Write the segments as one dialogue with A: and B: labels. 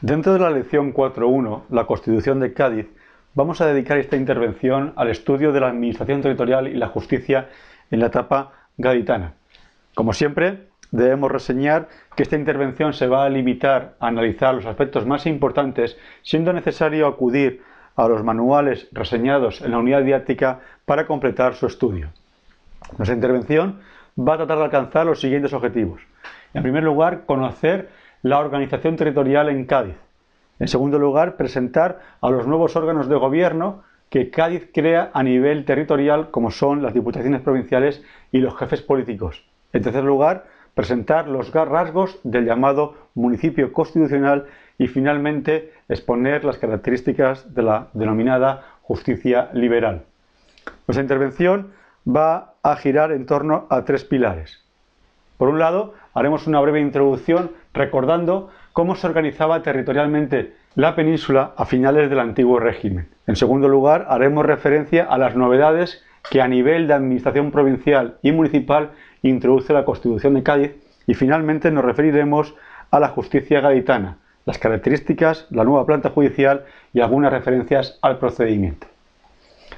A: Dentro de la lección 4.1, la Constitución de Cádiz, vamos a dedicar esta intervención al estudio de la Administración Territorial y la Justicia en la etapa gaditana. Como siempre, Debemos reseñar que esta intervención se va a limitar a analizar los aspectos más importantes, siendo necesario acudir a los manuales reseñados en la unidad didáctica para completar su estudio. Nuestra intervención va a tratar de alcanzar los siguientes objetivos. En primer lugar, conocer la organización territorial en Cádiz. En segundo lugar, presentar a los nuevos órganos de gobierno que Cádiz crea a nivel territorial, como son las diputaciones provinciales y los jefes políticos. En tercer lugar, presentar los rasgos del llamado municipio constitucional y finalmente exponer las características de la denominada justicia liberal. Nuestra intervención va a girar en torno a tres pilares. Por un lado, haremos una breve introducción recordando cómo se organizaba territorialmente la península a finales del antiguo régimen. En segundo lugar, haremos referencia a las novedades que a nivel de administración provincial y municipal introduce la Constitución de Cádiz y finalmente nos referiremos a la justicia gaditana, las características, la nueva planta judicial y algunas referencias al procedimiento.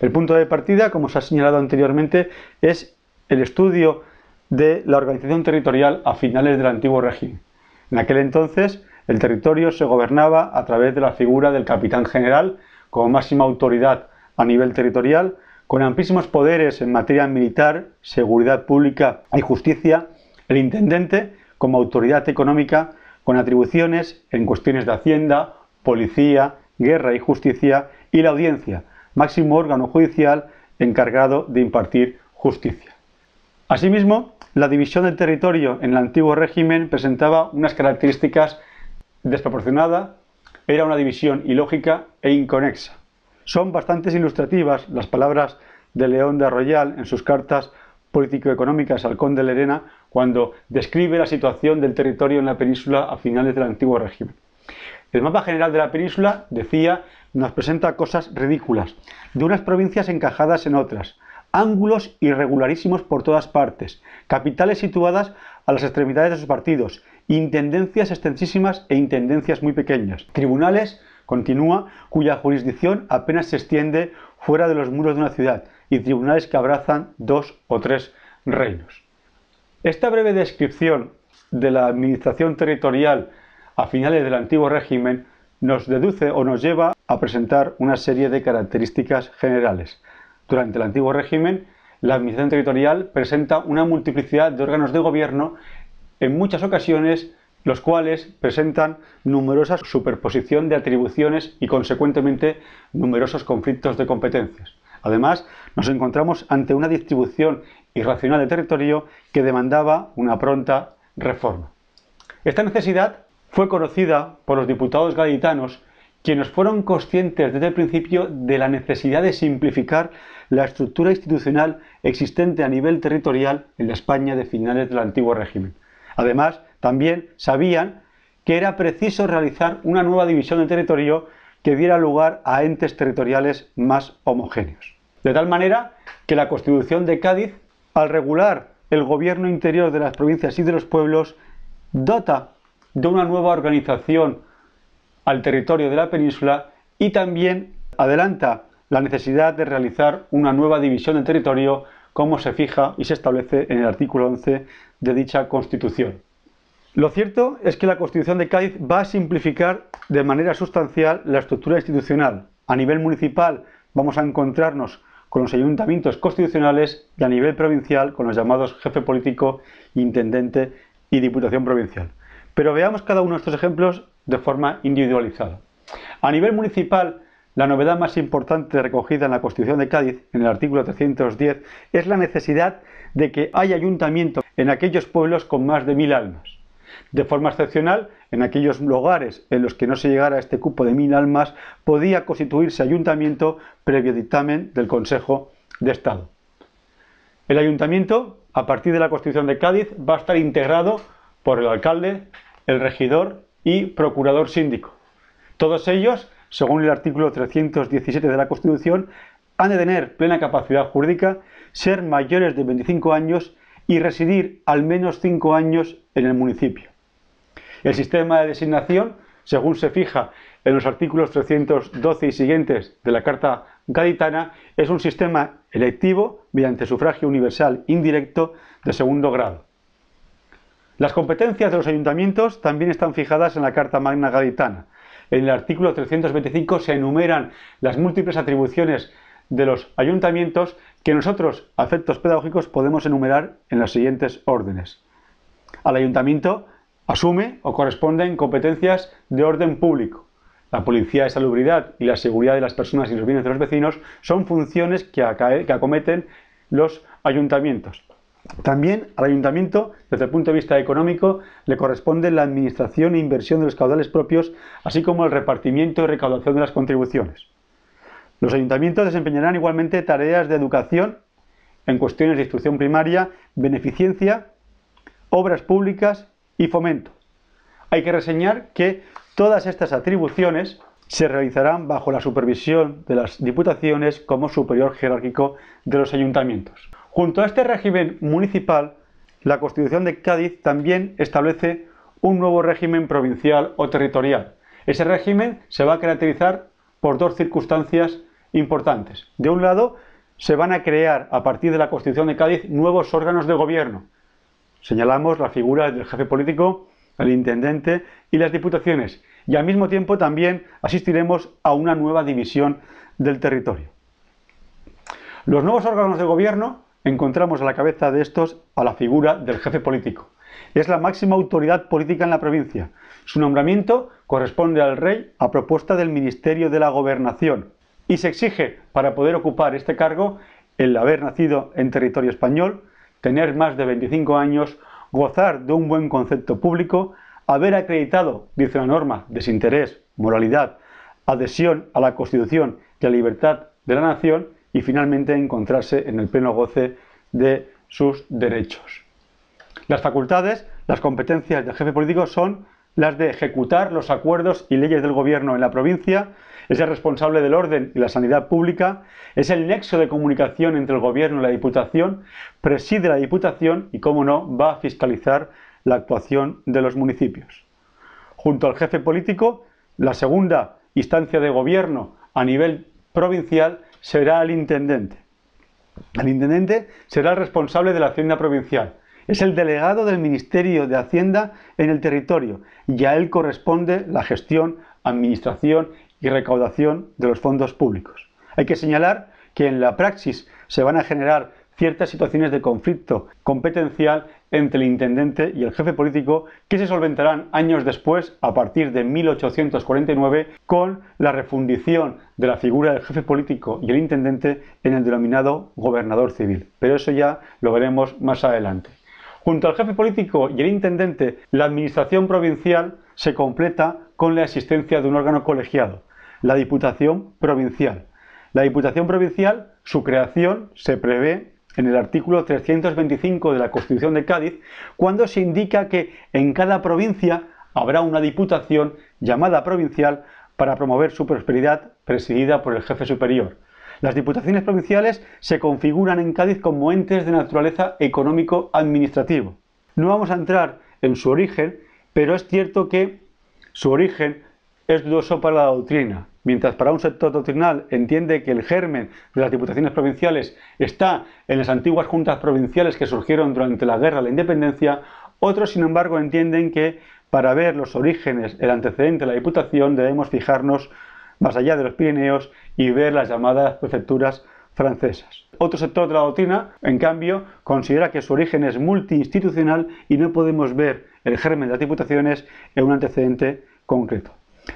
A: El punto de partida, como se ha señalado anteriormente, es el estudio de la organización territorial a finales del antiguo régimen. En aquel entonces, el territorio se gobernaba a través de la figura del capitán general como máxima autoridad a nivel territorial, con amplísimos poderes en materia militar, seguridad pública y justicia, el intendente, como autoridad económica, con atribuciones en cuestiones de hacienda, policía, guerra y justicia, y la audiencia, máximo órgano judicial encargado de impartir justicia. Asimismo, la división del territorio en el antiguo régimen presentaba unas características desproporcionadas, era una división ilógica e inconexa. Son bastante ilustrativas las palabras de León de Arroyal en sus cartas político-económicas al conde Lerena cuando describe la situación del territorio en la península a finales del antiguo régimen. El mapa general de la península, decía, nos presenta cosas ridículas, de unas provincias encajadas en otras, ángulos irregularísimos por todas partes, capitales situadas a las extremidades de sus partidos, intendencias extensísimas e intendencias muy pequeñas, tribunales continúa, cuya jurisdicción apenas se extiende fuera de los muros de una ciudad y tribunales que abrazan dos o tres reinos. Esta breve descripción de la administración territorial a finales del antiguo régimen nos deduce o nos lleva a presentar una serie de características generales. Durante el antiguo régimen, la administración territorial presenta una multiplicidad de órganos de gobierno, en muchas ocasiones los cuales presentan numerosas superposición de atribuciones y consecuentemente numerosos conflictos de competencias. Además, nos encontramos ante una distribución irracional de territorio que demandaba una pronta reforma. Esta necesidad fue conocida por los diputados gaditanos, quienes fueron conscientes desde el principio de la necesidad de simplificar la estructura institucional existente a nivel territorial en la España de finales del antiguo régimen. Además, también sabían que era preciso realizar una nueva división de territorio que diera lugar a entes territoriales más homogéneos. De tal manera que la Constitución de Cádiz, al regular el gobierno interior de las provincias y de los pueblos, dota de una nueva organización al territorio de la península y también adelanta la necesidad de realizar una nueva división de territorio como se fija y se establece en el artículo 11 de dicha Constitución. Lo cierto es que la Constitución de Cádiz va a simplificar de manera sustancial la estructura institucional. A nivel municipal vamos a encontrarnos con los ayuntamientos constitucionales y a nivel provincial con los llamados jefe político, intendente y diputación provincial. Pero veamos cada uno de estos ejemplos de forma individualizada. A nivel municipal, la novedad más importante recogida en la Constitución de Cádiz, en el artículo 310, es la necesidad de que haya ayuntamiento en aquellos pueblos con más de mil almas. De forma excepcional, en aquellos lugares en los que no se llegara a este cupo de mil almas, podía constituirse ayuntamiento previo dictamen del Consejo de Estado. El ayuntamiento, a partir de la Constitución de Cádiz, va a estar integrado por el alcalde, el regidor y procurador síndico. Todos ellos, según el artículo 317 de la Constitución, han de tener plena capacidad jurídica, ser mayores de 25 años y residir al menos cinco años en el municipio. El sistema de designación, según se fija en los artículos 312 y siguientes de la Carta Gaditana, es un sistema electivo mediante sufragio universal indirecto de segundo grado. Las competencias de los ayuntamientos también están fijadas en la Carta Magna Gaditana. En el artículo 325 se enumeran las múltiples atribuciones de los ayuntamientos que nosotros, a efectos pedagógicos, podemos enumerar en las siguientes órdenes. Al ayuntamiento asume o corresponden competencias de orden público. La policía de salubridad y la seguridad de las personas y los bienes de los vecinos son funciones que, que acometen los ayuntamientos. También al ayuntamiento, desde el punto de vista económico, le corresponde la administración e inversión de los caudales propios, así como el repartimiento y recaudación de las contribuciones. Los ayuntamientos desempeñarán igualmente tareas de educación en cuestiones de instrucción primaria, beneficencia, obras públicas y fomento. Hay que reseñar que todas estas atribuciones se realizarán bajo la supervisión de las diputaciones como superior jerárquico de los ayuntamientos. Junto a este régimen municipal, la Constitución de Cádiz también establece un nuevo régimen provincial o territorial. Ese régimen se va a caracterizar por dos circunstancias importantes. De un lado, se van a crear, a partir de la Constitución de Cádiz, nuevos órganos de gobierno. Señalamos la figura del jefe político, el intendente y las diputaciones. Y al mismo tiempo también asistiremos a una nueva división del territorio. Los nuevos órganos de gobierno encontramos a la cabeza de estos a la figura del jefe político. Es la máxima autoridad política en la provincia. Su nombramiento corresponde al rey a propuesta del Ministerio de la Gobernación, y se exige para poder ocupar este cargo el haber nacido en territorio español, tener más de 25 años, gozar de un buen concepto público, haber acreditado, dice la norma, desinterés, moralidad, adhesión a la Constitución y a la libertad de la nación y finalmente encontrarse en el pleno goce de sus derechos. Las facultades, las competencias del jefe político son las de ejecutar los acuerdos y leyes del gobierno en la provincia, es el responsable del orden y la sanidad pública, es el nexo de comunicación entre el gobierno y la Diputación, preside la Diputación y, como no, va a fiscalizar la actuación de los municipios. Junto al jefe político, la segunda instancia de gobierno a nivel provincial será el intendente. El intendente será el responsable de la Hacienda Provincial. Es el delegado del Ministerio de Hacienda en el territorio y a él corresponde la gestión, administración y recaudación de los fondos públicos. Hay que señalar que en la praxis se van a generar ciertas situaciones de conflicto competencial entre el intendente y el jefe político que se solventarán años después, a partir de 1849, con la refundición de la figura del jefe político y el intendente en el denominado gobernador civil. Pero eso ya lo veremos más adelante. Junto al jefe político y el intendente, la administración provincial se completa con la existencia de un órgano colegiado, la Diputación Provincial. La Diputación Provincial, su creación se prevé en el artículo 325 de la Constitución de Cádiz, cuando se indica que en cada provincia habrá una diputación llamada provincial para promover su prosperidad presidida por el jefe superior. Las diputaciones provinciales se configuran en Cádiz como entes de naturaleza económico-administrativo. No vamos a entrar en su origen, pero es cierto que su origen es dudoso para la doctrina. Mientras para un sector doctrinal entiende que el germen de las diputaciones provinciales está en las antiguas juntas provinciales que surgieron durante la guerra de la independencia, otros, sin embargo, entienden que para ver los orígenes, el antecedente de la diputación, debemos fijarnos más allá de los Pirineos y ver las llamadas prefecturas francesas. Otro sector de la doctrina, en cambio, considera que su origen es multiinstitucional y no podemos ver el germen de las diputaciones en un antecedente concreto.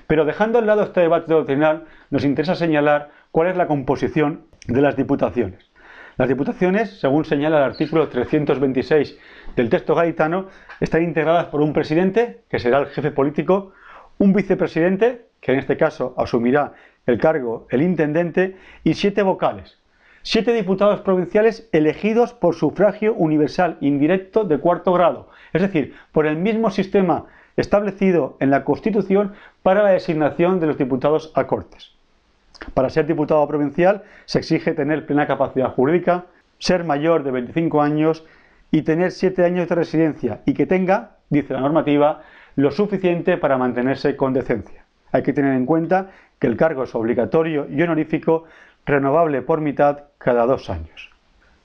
A: Pero dejando al lado este debate doctrinal, nos interesa señalar cuál es la composición de las diputaciones. Las diputaciones, según señala el artículo 326 del texto gaditano, están integradas por un presidente, que será el jefe político, un vicepresidente, que en este caso asumirá el cargo el intendente, y siete vocales. Siete diputados provinciales elegidos por sufragio universal indirecto de cuarto grado, es decir, por el mismo sistema establecido en la Constitución para la designación de los diputados a Cortes. Para ser diputado provincial se exige tener plena capacidad jurídica, ser mayor de 25 años y tener 7 años de residencia y que tenga, dice la normativa, lo suficiente para mantenerse con decencia. Hay que tener en cuenta que el cargo es obligatorio y honorífico, renovable por mitad cada dos años.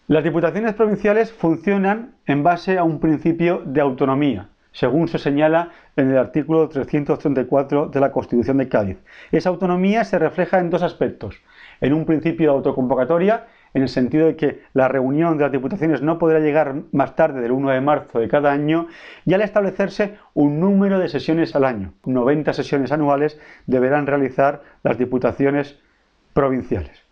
A: Las diputaciones provinciales funcionan en base a un principio de autonomía, según se señala en el artículo 334 de la Constitución de Cádiz. Esa autonomía se refleja en dos aspectos. En un principio de autoconvocatoria, en el sentido de que la reunión de las diputaciones no podrá llegar más tarde del 1 de marzo de cada año, y al establecerse un número de sesiones al año, 90 sesiones anuales deberán realizar las diputaciones provinciales.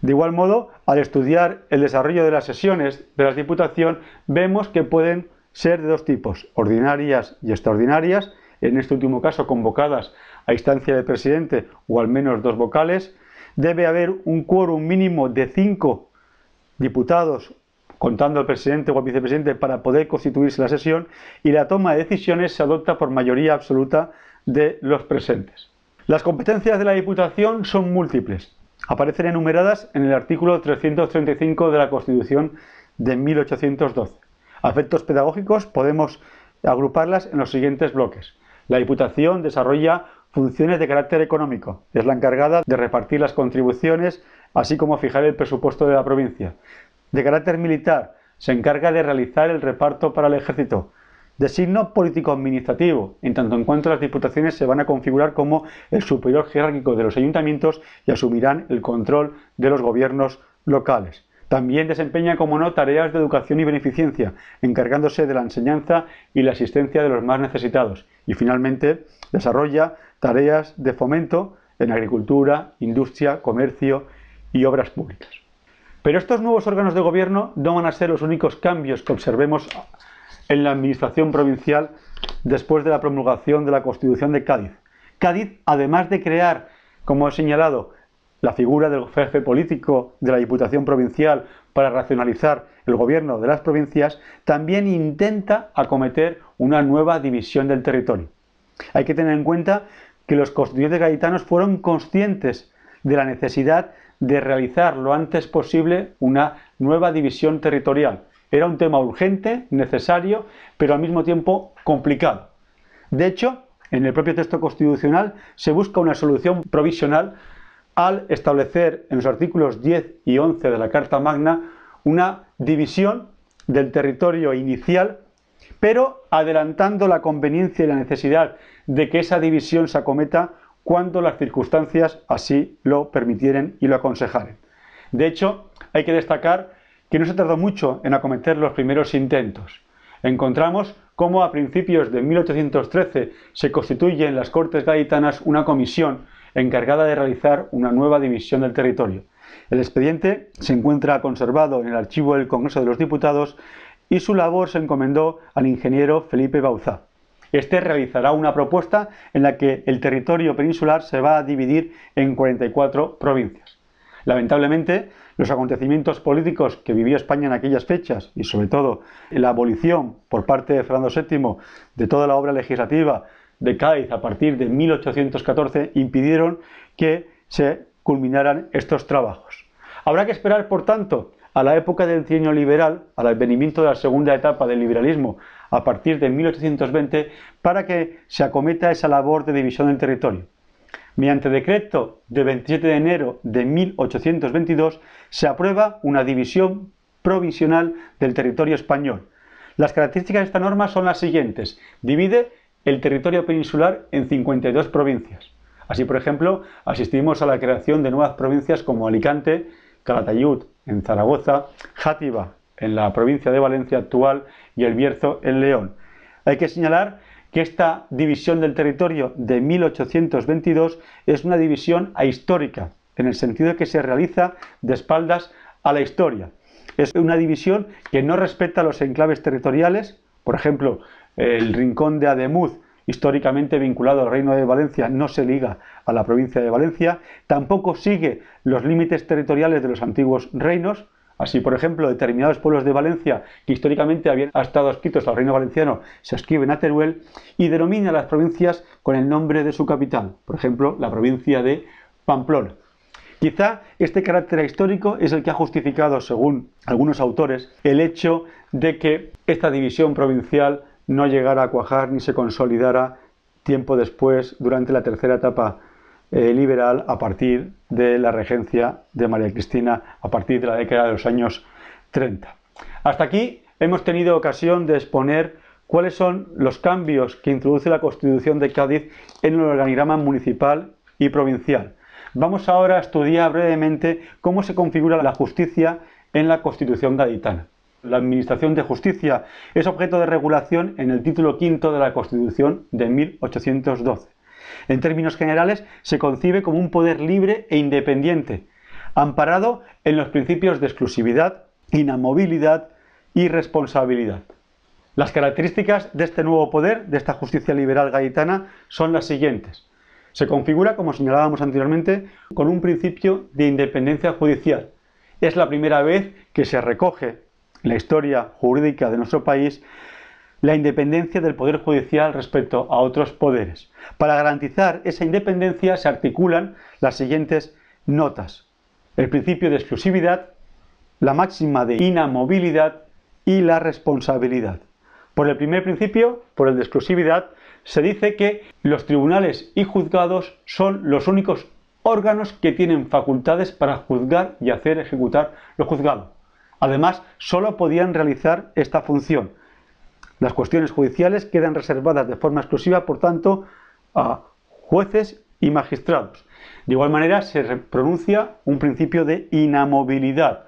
A: De igual modo, al estudiar el desarrollo de las sesiones de las Diputación, vemos que pueden ser de dos tipos, ordinarias y extraordinarias, en este último caso convocadas a instancia del presidente o al menos dos vocales, debe haber un quórum mínimo de cinco diputados, contando al presidente o al vicepresidente, para poder constituirse la sesión y la toma de decisiones se adopta por mayoría absoluta de los presentes. Las competencias de la Diputación son múltiples. Aparecen enumeradas en el artículo 335 de la Constitución de 1812. Afectos pedagógicos podemos agruparlas en los siguientes bloques. La Diputación desarrolla funciones de carácter económico. Es la encargada de repartir las contribuciones, así como fijar el presupuesto de la provincia. De carácter militar, se encarga de realizar el reparto para el ejército. De signo político-administrativo, en tanto en cuanto las diputaciones se van a configurar como el superior jerárquico de los ayuntamientos y asumirán el control de los gobiernos locales. También desempeña, como no, tareas de educación y beneficencia, encargándose de la enseñanza y la asistencia de los más necesitados. Y finalmente, desarrolla tareas de fomento en agricultura, industria, comercio y obras públicas. Pero estos nuevos órganos de gobierno no van a ser los únicos cambios que observemos en la administración provincial después de la promulgación de la Constitución de Cádiz. Cádiz, además de crear, como he señalado, la figura del jefe político de la Diputación Provincial para racionalizar el gobierno de las provincias, también intenta acometer una nueva división del territorio. Hay que tener en cuenta que los constituyentes gaditanos fueron conscientes de la necesidad de realizar lo antes posible una nueva división territorial. Era un tema urgente, necesario, pero al mismo tiempo complicado. De hecho, en el propio texto constitucional se busca una solución provisional al establecer en los artículos 10 y 11 de la Carta Magna una división del territorio inicial, pero adelantando la conveniencia y la necesidad de que esa división se acometa cuando las circunstancias así lo permitieren y lo aconsejaren. De hecho, hay que destacar que no se tardó mucho en acometer los primeros intentos. Encontramos cómo a principios de 1813 se constituye en las Cortes Gaitanas una comisión encargada de realizar una nueva división del territorio. El expediente se encuentra conservado en el archivo del Congreso de los Diputados y su labor se encomendó al ingeniero Felipe Bauzá. Este realizará una propuesta en la que el territorio peninsular se va a dividir en 44 provincias. Lamentablemente, los acontecimientos políticos que vivió España en aquellas fechas y sobre todo la abolición por parte de Fernando VII de toda la obra legislativa de Cádiz a partir de 1814 impidieron que se culminaran estos trabajos. Habrá que esperar, por tanto, a la época del trienio liberal, al advenimiento de la segunda etapa del liberalismo, a partir de 1820, para que se acometa esa labor de división del territorio. Mediante decreto de 27 de enero de 1822 se aprueba una división provisional del territorio español. Las características de esta norma son las siguientes. Divide el territorio peninsular en 52 provincias. Así, por ejemplo, asistimos a la creación de nuevas provincias como Alicante, Calatayud en Zaragoza, Játiva en la provincia de Valencia actual y El Bierzo en León. Hay que señalar que esta división del territorio de 1822 es una división ahistórica, en el sentido de que se realiza de espaldas a la historia. Es una división que no respeta los enclaves territoriales, por ejemplo, el rincón de Ademuz, históricamente vinculado al Reino de Valencia, no se liga a la provincia de Valencia, tampoco sigue los límites territoriales de los antiguos reinos, Así, por ejemplo, determinados pueblos de Valencia que históricamente habían estado adscritos al reino valenciano se escriben a Teruel y denomina las provincias con el nombre de su capital, por ejemplo, la provincia de Pamplona. Quizá este carácter histórico es el que ha justificado, según algunos autores, el hecho de que esta división provincial no llegara a cuajar ni se consolidara tiempo después durante la tercera etapa eh, liberal a partir de la regencia de María Cristina a partir de la década de los años 30. Hasta aquí hemos tenido ocasión de exponer cuáles son los cambios que introduce la Constitución de Cádiz en el organigrama municipal y provincial. Vamos ahora a estudiar brevemente cómo se configura la justicia en la Constitución gaditana. La Administración de Justicia es objeto de regulación en el título V de la Constitución de 1812. En términos generales, se concibe como un poder libre e independiente, amparado en los principios de exclusividad, inamovilidad y responsabilidad. Las características de este nuevo poder, de esta justicia liberal gaditana, son las siguientes. Se configura, como señalábamos anteriormente, con un principio de independencia judicial. Es la primera vez que se recoge la historia jurídica de nuestro país la independencia del Poder Judicial respecto a otros poderes. Para garantizar esa independencia se articulan las siguientes notas. El principio de exclusividad, la máxima de inamovilidad y la responsabilidad. Por el primer principio, por el de exclusividad, se dice que los tribunales y juzgados son los únicos órganos que tienen facultades para juzgar y hacer ejecutar lo juzgado. Además, solo podían realizar esta función. Las cuestiones judiciales quedan reservadas de forma exclusiva, por tanto, a jueces y magistrados. De igual manera, se pronuncia un principio de inamovilidad.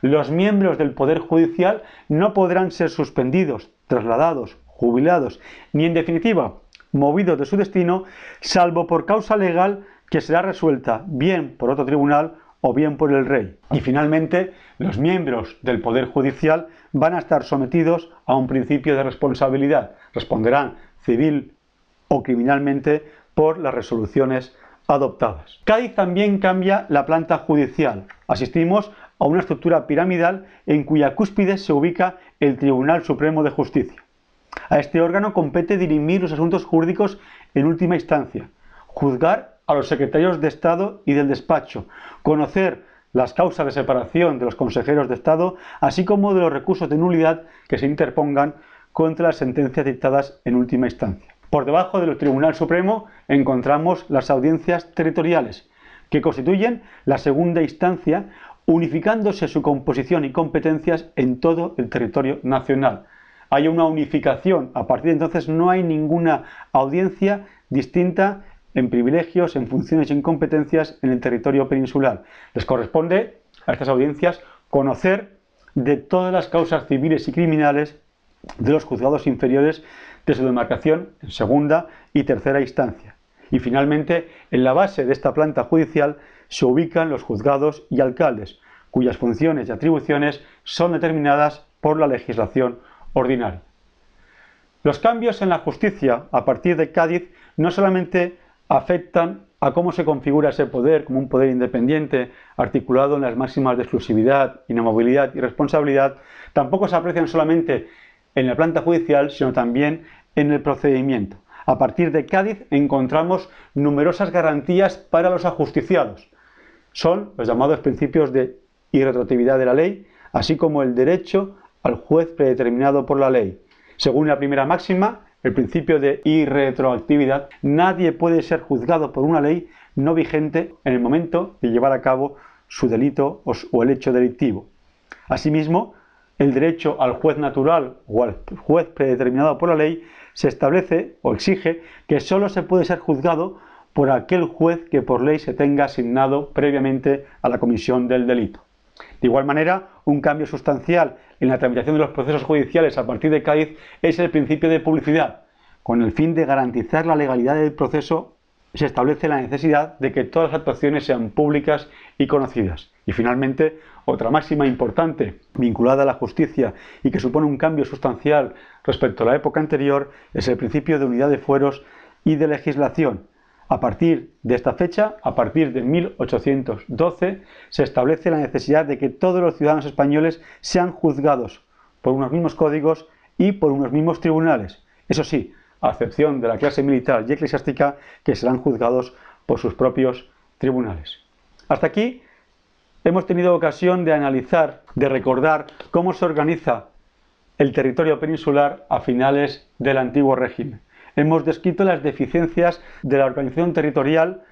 A: Los miembros del Poder Judicial no podrán ser suspendidos, trasladados, jubilados, ni en definitiva movidos de su destino, salvo por causa legal que será resuelta bien por otro tribunal o bien por el rey. Y ah. finalmente, los miembros del Poder Judicial van a estar sometidos a un principio de responsabilidad. Responderán civil o criminalmente por las resoluciones adoptadas. Cádiz también cambia la planta judicial. Asistimos a una estructura piramidal en cuya cúspide se ubica el Tribunal Supremo de Justicia. A este órgano compete dirimir los asuntos jurídicos en última instancia, juzgar a los secretarios de Estado y del despacho, conocer las causas de separación de los consejeros de Estado, así como de los recursos de nulidad que se interpongan contra las sentencias dictadas en última instancia. Por debajo del Tribunal Supremo encontramos las audiencias territoriales, que constituyen la segunda instancia, unificándose su composición y competencias en todo el territorio nacional. Hay una unificación, a partir de entonces no hay ninguna audiencia distinta en privilegios, en funciones y en competencias en el territorio peninsular. Les corresponde a estas audiencias conocer de todas las causas civiles y criminales de los juzgados inferiores de su demarcación en segunda y tercera instancia. Y finalmente, en la base de esta planta judicial se ubican los juzgados y alcaldes, cuyas funciones y atribuciones son determinadas por la legislación ordinaria. Los cambios en la justicia a partir de Cádiz no solamente afectan a cómo se configura ese poder como un poder independiente, articulado en las máximas de exclusividad, inamovilidad y responsabilidad, tampoco se aprecian solamente en la planta judicial, sino también en el procedimiento. A partir de Cádiz encontramos numerosas garantías para los ajusticiados. Son los llamados principios de irretroactividad de la ley, así como el derecho al juez predeterminado por la ley. Según la primera máxima, el principio de irretroactividad, nadie puede ser juzgado por una ley no vigente en el momento de llevar a cabo su delito o el hecho delictivo. Asimismo, el derecho al juez natural o al juez predeterminado por la ley se establece o exige que sólo se puede ser juzgado por aquel juez que por ley se tenga asignado previamente a la comisión del delito. De igual manera, un cambio sustancial en la tramitación de los procesos judiciales a partir de Cádiz es el principio de publicidad. Con el fin de garantizar la legalidad del proceso, se establece la necesidad de que todas las actuaciones sean públicas y conocidas. Y finalmente, otra máxima importante vinculada a la justicia y que supone un cambio sustancial respecto a la época anterior es el principio de unidad de fueros y de legislación, a partir de esta fecha, a partir de 1812, se establece la necesidad de que todos los ciudadanos españoles sean juzgados por unos mismos códigos y por unos mismos tribunales. Eso sí, a excepción de la clase militar y eclesiástica, que serán juzgados por sus propios tribunales. Hasta aquí hemos tenido ocasión de analizar, de recordar cómo se organiza el territorio peninsular a finales del antiguo régimen hemos descrito las deficiencias de la organización territorial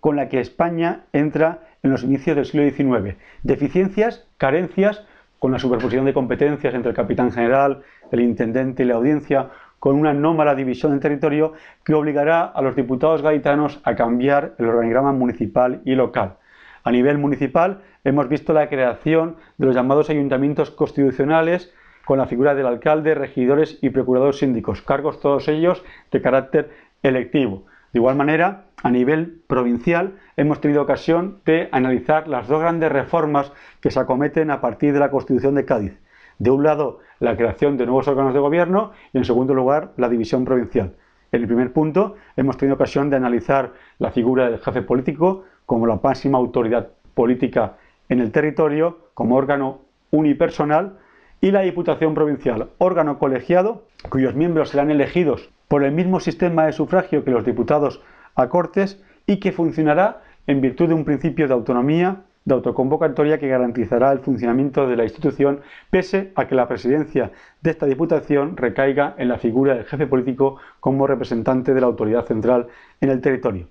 A: con la que España entra en los inicios del siglo XIX. Deficiencias, carencias, con la superposición de competencias entre el capitán general, el intendente y la audiencia, con una anómala división del territorio que obligará a los diputados gaitanos a cambiar el organigrama municipal y local. A nivel municipal hemos visto la creación de los llamados ayuntamientos constitucionales con la figura del alcalde, regidores y procuradores síndicos, cargos todos ellos de carácter electivo. De igual manera, a nivel provincial hemos tenido ocasión de analizar las dos grandes reformas que se acometen a partir de la Constitución de Cádiz. De un lado, la creación de nuevos órganos de gobierno y en segundo lugar, la división provincial. En el primer punto, hemos tenido ocasión de analizar la figura del jefe político como la máxima autoridad política en el territorio, como órgano unipersonal y la Diputación Provincial, órgano colegiado cuyos miembros serán elegidos por el mismo sistema de sufragio que los diputados a Cortes y que funcionará en virtud de un principio de autonomía, de autoconvocatoria que garantizará el funcionamiento de la institución, pese a que la presidencia de esta Diputación recaiga en la figura del jefe político como representante de la autoridad central en el territorio.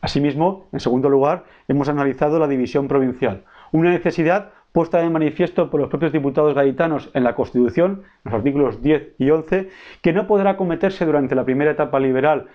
A: Asimismo, en segundo lugar, hemos analizado la división provincial, una necesidad puesta de manifiesto por los propios diputados gaditanos en la Constitución, en los artículos 10 y 11, que no podrá cometerse durante la primera etapa liberal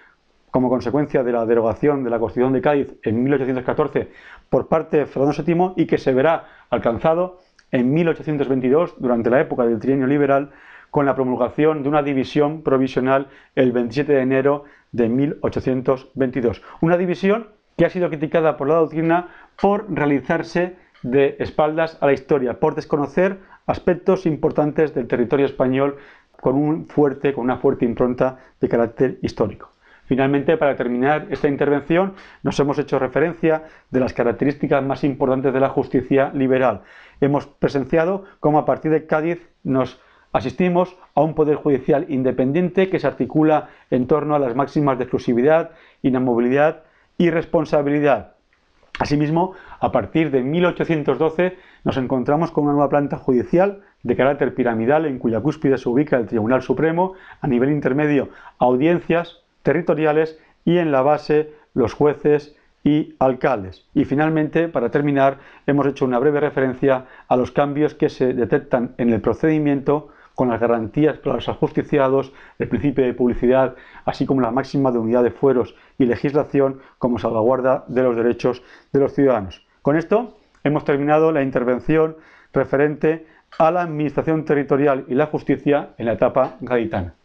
A: como consecuencia de la derogación de la Constitución de Cádiz en 1814 por parte de Fernando VII y que se verá alcanzado en 1822, durante la época del trienio liberal, con la promulgación de una división provisional el 27 de enero de 1822. Una división que ha sido criticada por la doctrina por realizarse de espaldas a la historia, por desconocer aspectos importantes del territorio español con, un fuerte, con una fuerte impronta de carácter histórico. Finalmente, para terminar esta intervención, nos hemos hecho referencia de las características más importantes de la justicia liberal. Hemos presenciado cómo a partir de Cádiz nos asistimos a un poder judicial independiente que se articula en torno a las máximas de exclusividad, inamovilidad y responsabilidad, Asimismo, a partir de 1812 nos encontramos con una nueva planta judicial de carácter piramidal en cuya cúspide se ubica el Tribunal Supremo, a nivel intermedio audiencias territoriales y en la base los jueces y alcaldes. Y finalmente, para terminar, hemos hecho una breve referencia a los cambios que se detectan en el procedimiento con las garantías para los ajusticiados, el principio de publicidad, así como la máxima de unidad de fueros y legislación como salvaguarda de los derechos de los ciudadanos. Con esto hemos terminado la intervención referente a la Administración Territorial y la Justicia en la etapa gaditana.